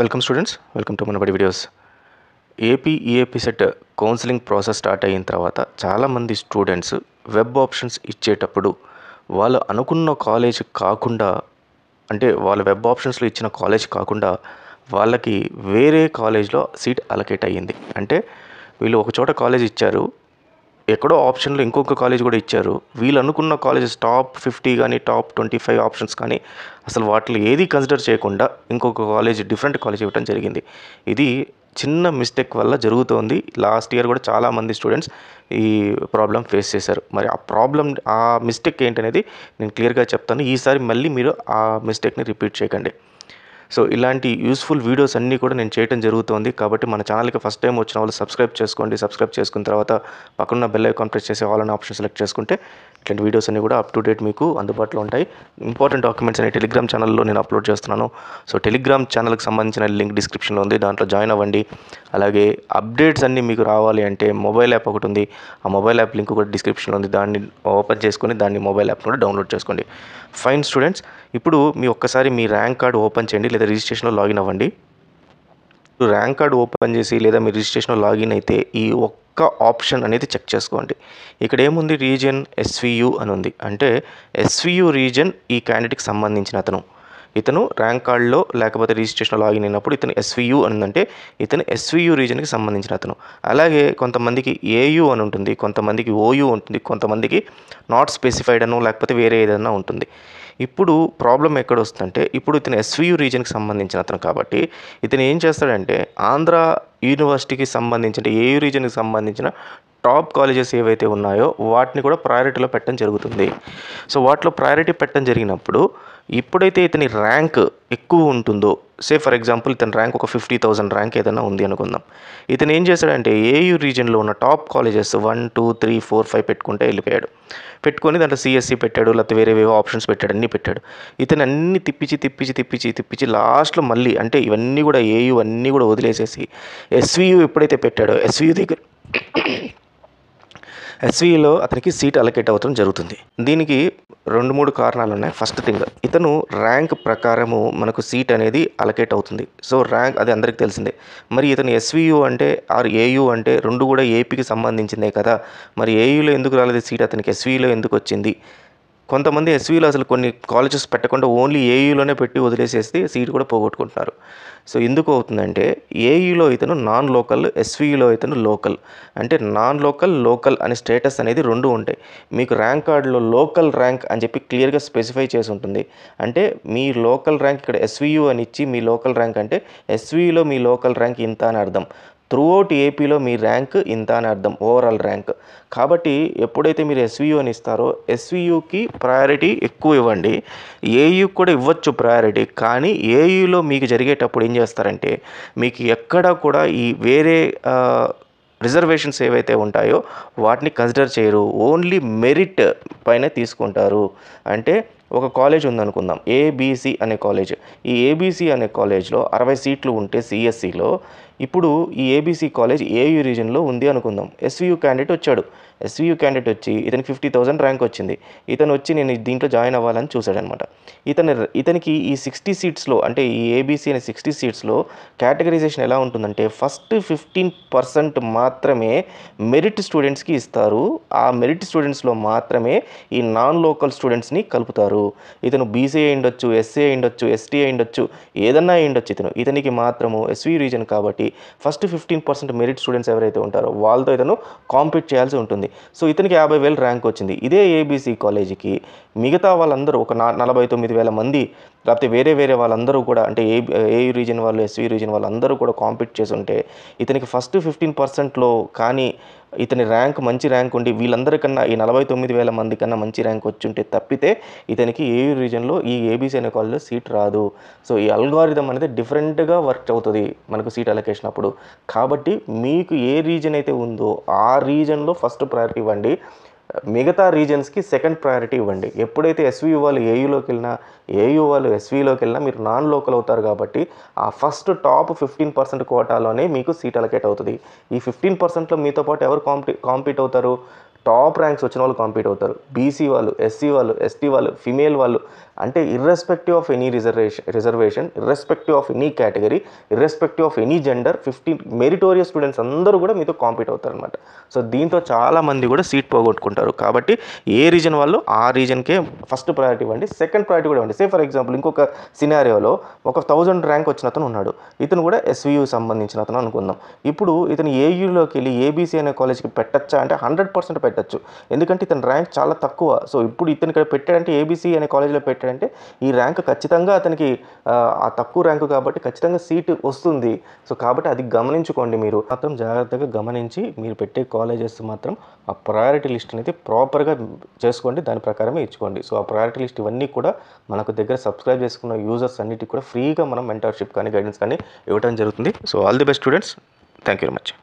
welcome students welcome to Manabadi videos AP EAPCET counselling process start అయిన తర్వాత చాలామంది students web options ఇచ్చేటప్పుడు వాళ్ళు అనుకున్న కాలేజ్ కాకుండా అంటే వాళ్ళ వెబ్ ఆప్షన్స్లో ఇచ్చిన కాలేజ్ కాకుండా వాళ్ళకి వేరే కాలేజ్లో సీట్ అలకేట్ అయ్యింది అంటే వీళ్ళు ఒక చోట కాలేజ్ ఇచ్చారు ఎక్కడో ఆప్షన్లు ఇంకొక కాలేజ్ కూడా ఇచ్చారు వీళ్ళు అనుకున్న కాలేజెస్ టాప్ ఫిఫ్టీ కానీ టాప్ ట్వంటీ ఫైవ్ ఆప్షన్స్ కానీ అసలు వాటిలో ఏది కన్సిడర్ చేయకుండా ఇంకొక కాలేజ్ డిఫరెంట్ కాలేజ్ ఇవ్వడం జరిగింది ఇది చిన్న మిస్టేక్ వల్ల జరుగుతోంది లాస్ట్ ఇయర్ కూడా చాలామంది స్టూడెంట్స్ ఈ ప్రాబ్లం ఫేస్ చేశారు మరి ఆ ప్రాబ్లం ఆ మిస్టేక్ ఏంటనేది నేను క్లియర్గా చెప్తాను ఈసారి మళ్ళీ మీరు ఆ మిస్టేక్ని రిపీట్ చేయకండి సో ఇలాంటి యూస్ఫుల్ వీడియోస్ అన్నీ కూడా నేను చేయడం జరుగుతుంది కాబట్టి మన ఛానల్కి ఫస్ట్ టైం వచ్చిన వాళ్ళు సబ్స్క్రైబ్ చేసుకోండి సబ్స్క్రైబ్ చేసుకున్న తర్వాత పక్కన బెల్ ఐకాన్ ప్రెస్ చేసి ఆల్ అనే ఆప్షన్ సెలెక్ట్ చేసుకుంటే ఇట్లాంటి వీడియోస్ అన్ని కూడా అప్ టు డేట్ మీకు అందుబాటులో ఉంటాయి ఇంపార్టెంట్ డాక్యుమెంట్స్ అనేవి టెలిగ్రామ్ ఛానల్లో నేను అప్లోడ్ చేస్తున్నాను సో టెలిగ్రామ్ ఛానల్కి సంబంధించిన లింక్ డిస్క్రిప్షన్లో ఉంది దాంట్లో జాయిన్ అవ్వండి అలాగే అప్డేట్స్ అన్నీ మీకు రావాలి అంటే మొబైల్ యాప్ ఒకటి ఉంది ఆ మొబైల్ యాప్ లింక్ కూడా డిస్క్రిప్షన్లో ఉంది దాన్ని ఓపెన్ చేసుకొని దాన్ని మొబైల్ యాప్ కూడా డౌన్లోడ్ చేసుకోండి ఫైన్ స్టూడెంట్స్ ఇప్పుడు మీ ఒక్కసారి మీ ర్యాంక్ కార్డ్ ఓపెన్ చేయండి లేదా రిజిస్ట్రేషన్లో లాగిన్ అవ్వండి ర్యాంక్ కార్డ్ ఓపెన్ చేసి లేదా మీ రిజిస్ట్రేషన్లో లాగిన్ అయితే ఈ ఒక్క ఆప్షన్ అనేది చెక్ చేసుకోండి ఇక్కడ ఏముంది రీజియన్ ఎస్వియు అని ఉంది అంటే ఎస్వియు రీజియన్ ఈ క్యాండిడేట్కి సంబంధించిన అతను ఇతను ర్యాంక్ కార్డులో లేకపోతే రిజిస్ట్రేషన్లో లాగిన్ అయినప్పుడు ఇతను ఎస్వియు ఉందంటే ఇతను ఎస్వియు రీజన్కి సంబంధించిన అతను అలాగే కొంతమందికి ఏయు అని ఉంటుంది కొంతమందికి ఓయు ఉంటుంది కొంతమందికి నాట్ స్పెసిఫైడ్ అను లేకపోతే వేరే ఏదైనా ఉంటుంది ఇప్పుడు ప్రాబ్లం ఎక్కడ వస్తుందంటే ఇప్పుడు ఇతను ఎస్వియు రీజన్కి సంబంధించిన అతను కాబట్టి ఇతను ఏం చేస్తాడంటే ఆంధ్ర యూనివర్సిటీకి సంబంధించిన ఏయు రీజన్కి సంబంధించిన టాప్ కాలేజెస్ ఏవైతే ఉన్నాయో వాటిని కూడా ప్రయారిటీలో పెట్టడం జరుగుతుంది సో వాటిలో ప్రయారిటీ పెట్టడం జరిగినప్పుడు ఎప్పుడైతే ఇతని ర్యాంక్ ఎక్కువ ఉంటుందో సే ఫర్ ఎగ్జాంపుల్ ఇతని ర్యాంక్ ఒక ఫిఫ్టీ థౌసండ్ ర్యాంక్ ఏదైనా ఉంది అనుకుందాం ఇతను ఏం చేశాడంటే ఏయూ రీజన్లో ఉన్న top colleges one two three four five పెట్టుకుంటే వెళ్ళిపోయాడు పెట్టుకొని దాంట్లో సిఎస్సి పెట్టాడు లేకపోతే వేరే వేరే ఆప్షన్స్ పెట్టాడు అన్నీ పెట్టాడు ఇతను అన్ని తిప్పించి తిప్పించి తిప్పించి తిప్పించి లాస్ట్లో మళ్ళీ అంటే ఇవన్నీ కూడా ఏయూ అన్నీ కూడా వదిలేసేసి ఎస్వియూ ఎప్పుడైతే పెట్టాడో ఎస్వియూ దగ్గర ఎస్వీలో అతనికి సీట్ అలకేట్ అవ్వడం జరుగుతుంది దీనికి రెండు మూడు కారణాలు ఉన్నాయి ఫస్ట్ థింగ్ ఇతను ర్యాంక్ ప్రకారము మనకు సీట్ అనేది అలకేట్ అవుతుంది సో ర్యాంక్ అది అందరికీ తెలిసిందే మరి ఇతను ఎస్వీయు అంటే ఆర్ ఏయు అంటే రెండు కూడా ఏపీకి సంబంధించిందే కదా మరి ఏయులో ఎందుకు రాలేదు సీట్ అతనికి ఎస్విలో ఎందుకు వచ్చింది కొంతమంది ఎస్వీలు అసలు కొన్ని కాలేజెస్ పెట్టకుండా ఓన్లీ ఏయూలోనే పెట్టి వదిలేసేసి సీట్ కూడా పోగొట్టుకుంటున్నారు సో ఎందుకు అవుతుందంటే ఏయూలో అయితేను నాన్ లోకల్ ఎస్వీలో అయితేను లోకల్ అంటే నాన్ లోకల్ లోకల్ అనే స్టేటస్ అనేది రెండు ఉంటాయి మీకు ర్యాంక్ కార్డులో లోకల్ ర్యాంక్ అని చెప్పి క్లియర్గా స్పెసిఫై చేసి ఉంటుంది అంటే మీ లోకల్ ర్యాంక్ ఇక్కడ ఎస్వీయు అని ఇచ్చి మీ లోకల్ ర్యాంక్ అంటే ఎస్వీలో మీ లోకల్ ర్యాంక్ ఇంత అని అర్థం త్రూఅవుట్ ఏపీలో మీ ర్యాంక్ ఇంత అని అర్థం ఓవరాల్ ర్యాంక్ కాబట్టి ఎప్పుడైతే మీరు ఎస్వియు అని ఇస్తారో ఎస్వియుకి ప్రయారిటీ ఎక్కువ ఇవ్వండి ఏయూ కూడా ఇవ్వచ్చు ప్రయారిటీ కానీ ఏయులో మీకు జరిగేటప్పుడు ఏం చేస్తారంటే మీకు ఎక్కడ కూడా ఈ వేరే రిజర్వేషన్స్ ఏవైతే ఉంటాయో వాటిని కన్సిడర్ చేయరు ఓన్లీ మెరిట్ పైన తీసుకుంటారు అంటే ఒక కాలేజ్ ఉందనుకుందాం ఏబీసీ అనే కాలేజ్ ఈ ఏబీసీ అనే కాలేజ్లో అరవై సీట్లు ఉంటే సిఎస్సిలో ఇప్పుడు ఈ ఏబీసీ కాలేజ్ ఏయూ రీజన్లో ఉంది అనుకుందాం ఎస్వీయూ క్యాండిడేట్ వచ్చాడు ఎస్వీయూ క్యాండిడేట్ వచ్చి ఇతనికి ఫిఫ్టీ థౌసండ్ ర్యాంక్ వచ్చింది ఇతను వచ్చి నేను దీంట్లో జాయిన్ అవ్వాలని చూశాడనమాట ఇతని ఇతనికి ఈ సిక్స్టీ సీట్స్లో అంటే ఈ ఏబీసీ అనే సిక్స్టీ సీట్స్లో కేటగరైజేషన్ ఎలా ఉంటుందంటే ఫస్ట్ ఫిఫ్టీన్ పర్సెంట్ మాత్రమే మెరిట్ స్టూడెంట్స్కి ఇస్తారు ఆ మెరిట్ స్టూడెంట్స్లో మాత్రమే ఈ నాన్ లోకల్ స్టూడెంట్స్ని కలుపుతారు ఇతను బీసీ అయిండొచ్చు ఎస్సీ అయిండొచ్చు ఎస్టీ అయిండొచ్చు ఏదన్నా అయిండొచ్చు ఇతను ఇతనికి మాత్రము ఎస్వీ రీజన్ కాబట్టి first fifteen percent merit students ఎవరైతే ఉంటారో వాళ్ళతో ఇతను కాంపీట్ చేయాల్సి ఉంటుంది సో ఇతనికి యాభై వేలు ర్యాంక్ వచ్చింది ఇదే ఏబీసీ కాలేజీకి మిగతా వాళ్ళందరూ ఒక నలభై తొమ్మిది వేల మంది లేకపోతే వేరే వేరే వాళ్ళందరూ కూడా అంటే ఏ ఏ రీజన్ వాళ్ళు ఎస్వీ రీజన్ వాళ్ళందరూ కూడా కాంపీట్ చేసి ఉంటే ఇతనికి ఫస్ట్ ఫిఫ్టీన్ పర్సెంట్లో కానీ ఇతని ర్యాంక్ మంచి ర్యాంక్ ఉండి వీళ్ళందరికన్నా ఈ నలభై తొమ్మిది వేల మంది కన్నా మంచి ర్యాంక్ వచ్చుంటే తప్పితే ఇతనికి ఏ రీజన్లో ఈ ఏబీసీ అనే కాలేజ్లో సీట్ రాదు సో ఈ అల్గారిథం అనేది డిఫరెంట్గా వర్క్ అవుతుంది మనకు సీట్ అలొకేషన్ అప్పుడు కాబట్టి మీకు ఏ రీజన్ అయితే ఉందో ఆ రీజన్లో ఫస్ట్ ప్రయారిటీ ఇవ్వండి మిగతా రీజన్స్కి సెకండ్ ప్రయారిటీ ఇవ్వండి ఎప్పుడైతే ఎస్వీ వాళ్ళు ఏయూలోకి వెళ్ళినా ఏయూ వాళ్ళు ఎస్వీలోకి వెళ్ళినా మీరు నాన్ లోకల్ అవుతారు కాబట్టి ఆ ఫస్ట్ టాప్ ఫిఫ్టీన్ పర్సెంట్ కోటాలోనే మీకు సీట్ అలకేట్ అవుతుంది ఈ ఫిఫ్టీన్ పర్సెంట్లో మీతో పాటు ఎవరు కాంపి కాంపీట్ అవుతారు టాప్ ర్యాంక్స్ వచ్చిన వాళ్ళు కాంపీట్ అవుతారు బీసీ వాళ్ళు ఎస్సీ వాళ్ళు ఎస్టీ వాళ్ళు ఫిమేల్ వాళ్ళు అంటే irrespective of any reservation reservation irrespective of any category irrespective of any gender fifteen meritorious students అందరూ కూడా మీతో కాంపీట్ అవుతారనమాట సో దీంతో చాలామంది కూడా సీట్ పోగొట్టుకుంటారు కాబట్టి ఏ రీజన్ వాళ్ళు ఆ రీజన్కే ఫస్ట్ ప్రయారిటీ ఇవ్వండి సెకండ్ ప్రయారిటీ కూడా ఇవ్వండి సే ఫర్ ఎగ్జాంపుల్ ఇంకొక సినారియోలో ఒక థౌజండ్ ర్యాంక్ వచ్చిన అతను ఉన్నాడు ఇతను కూడా ఎస్వియూ సంబంధించిన అతను అనుకుందాం ఇప్పుడు ఇతను ఏయూలోకి వెళ్ళి ఏబీసీ అనే కాలేజ్కి పెట్టచ్చా అంటే హండ్రెడ్ పర్సెంట్ పెట్టచ్చు ఎందుకంటే ఇతని ర్యాంక్ చాలా తక్కువ సో ఇప్పుడు ఇతను ఇక్కడ పెట్టాడంటే ఏబీసీ అనే కాలేజ్లో పెట్టాడు ఏంటంటే ఈ ర్యాంక్ ఖచ్చితంగా అతనికి ఆ తక్కువ ర్యాంకు కాబట్టి ఖచ్చితంగా సీటు వస్తుంది సో కాబట్టి అది గమనించుకోండి మీరు మాత్రం జాగ్రత్తగా గమనించి మీరు పెట్టే కాలేజెస్ మాత్రం ఆ ప్రయారిటీ లిస్ట్ అనేది ప్రాపర్గా చేసుకోండి దాని ప్రకారమే ఇచ్చుకోండి సో ఆ ప్రయారిటీ లిస్ట్ ఇవన్నీ కూడా మనకు దగ్గర సబ్స్క్రైబ్ చేసుకున్న యూజర్స్ అన్నిటికి కూడా ఫ్రీగా మనం మెంటర్షిప్ కానీ గైడెన్స్ కానీ ఇవ్వడం జరుగుతుంది so all the best students thank you very much